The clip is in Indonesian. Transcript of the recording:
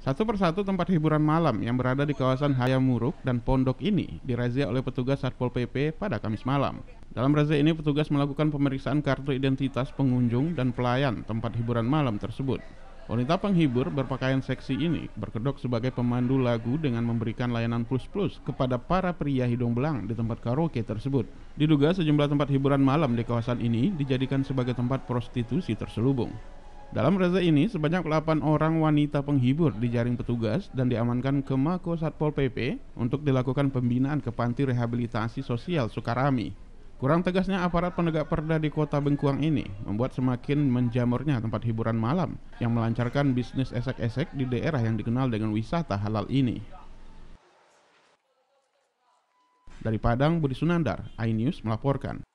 Satu persatu tempat hiburan malam yang berada di kawasan Hayamuruk dan Pondok ini dirazia oleh petugas Satpol PP pada Kamis malam. Dalam razia ini petugas melakukan pemeriksaan kartu identitas pengunjung dan pelayan tempat hiburan malam tersebut. Wanita penghibur berpakaian seksi ini berkedok sebagai pemandu lagu dengan memberikan layanan plus-plus kepada para pria hidung belang di tempat karaoke tersebut. Diduga sejumlah tempat hiburan malam di kawasan ini dijadikan sebagai tempat prostitusi terselubung. Dalam reza ini, sebanyak 8 orang wanita penghibur dijaring petugas dan diamankan ke Mako Satpol PP untuk dilakukan pembinaan ke panti rehabilitasi sosial Sukarami. Kurang tegasnya aparat penegak perda di kota Bengkuang ini membuat semakin menjamurnya tempat hiburan malam yang melancarkan bisnis esek-esek di daerah yang dikenal dengan wisata halal ini. Dari Padang, Budi Sunandar, iNews melaporkan.